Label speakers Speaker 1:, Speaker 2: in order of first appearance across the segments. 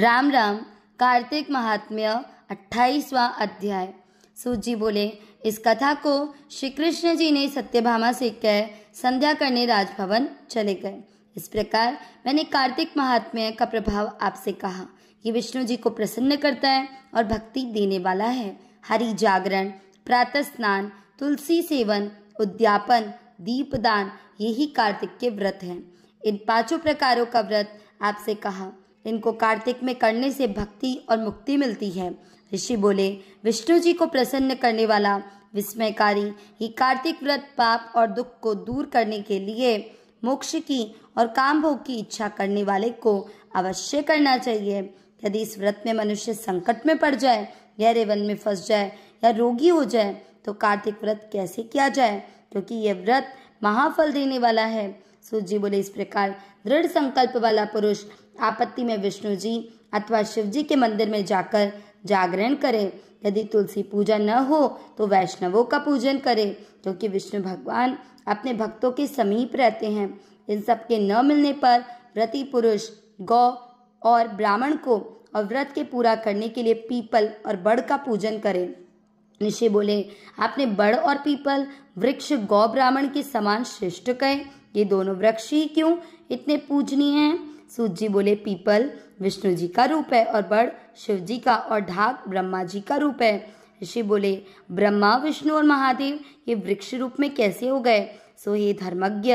Speaker 1: राम राम कार्तिक महात्म्य अट्ठाईसवा अध्याय सूत जी बोले इस कथा को श्री कृष्ण जी ने सत्यभामा से कह संध्या करने राजभवन चले गए इस प्रकार मैंने कार्तिक महात्म्य का प्रभाव आपसे कहा ये विष्णु जी को प्रसन्न करता है और भक्ति देने वाला है हरि जागरण प्रातः स्नान तुलसी सेवन उद्यापन दीपदान यही कार्तिक के व्रत हैं इन पांचों प्रकारों का व्रत आपसे कहा इनको कार्तिक में करने से भक्ति और मुक्ति मिलती है ऋषि बोले विष्णु जी को प्रसन्न करने वाला विस्मयकारी ही कार्तिक व्रत पाप और दुख को दूर करने के लिए मोक्ष की और काम भोग की इच्छा करने वाले को अवश्य करना चाहिए यदि इस व्रत में मनुष्य संकट में पड़ जाए या रेवन में फंस जाए या रोगी हो जाए तो कार्तिक व्रत कैसे किया जाए क्योंकि यह व्रत महाफल देने वाला है जी बोले इस प्रकार दृढ़ संकल्प वाला पुरुष आपत्ति में विष्णु जी अथवा शिव जी के मंदिर में जाकर जागरण करे यदि तुलसी पूजा न हो तो वैष्णवों का पूजन करे क्योंकि विष्णु भगवान अपने भक्तों के समीप रहते हैं इन सब के न मिलने पर व्रति पुरुष गौ और ब्राह्मण को और व्रत के पूरा करने के लिए पीपल और बड़ का पूजन करें ऋषि बोले आपने बड़ और पीपल वृक्ष गौ ब्राह्मण के समान श्रेष्ठ कहे ये दोनों वृक्ष ही क्यों इतने पूजनीय हैं सूत जी बोले पीपल विष्णु जी का रूप है और बड़ शिव जी का और ढाक ब्रह्मा जी का रूप है ऋषि बोले ब्रह्मा विष्णु और महादेव ये वृक्ष रूप में कैसे हो गए सो ये धर्मज्ञ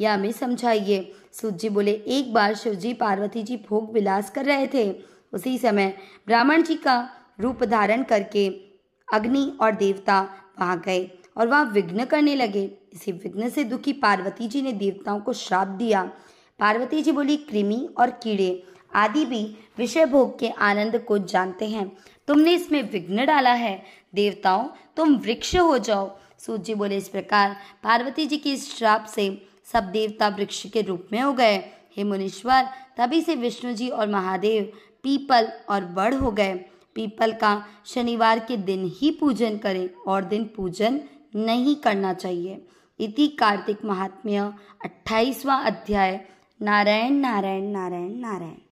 Speaker 1: यह हमें समझाइए सूत जी बोले एक बार शिव जी पार्वती जी भोग विलास कर रहे थे उसी समय ब्राह्मण जी का रूप धारण करके अग्नि और देवता वहाँ गए और वहाँ विघ्न करने लगे इसी विघ्न से दुखी पार्वती जी ने देवताओं को श्राप दिया पार्वती जी बोली कृमि और कीड़े आदि भी विषय भोग के आनंद को जानते हैं तुमने इसमें विघ्न डाला है देवताओं तुम वृक्ष हो जाओ सूर्य जी बोले इस प्रकार पार्वती जी के इस श्राप से सब देवता वृक्ष के रूप में हो गए हे मुनीश्वर तभी से विष्णु जी और महादेव पीपल और बड़ हो गए पीपल का शनिवार के दिन ही पूजन करें और दिन पूजन नहीं करना चाहिए इति कार्तिक महात्म्य अट्ठाईसवां अध्याय नारायण नारायण नारायण नारायण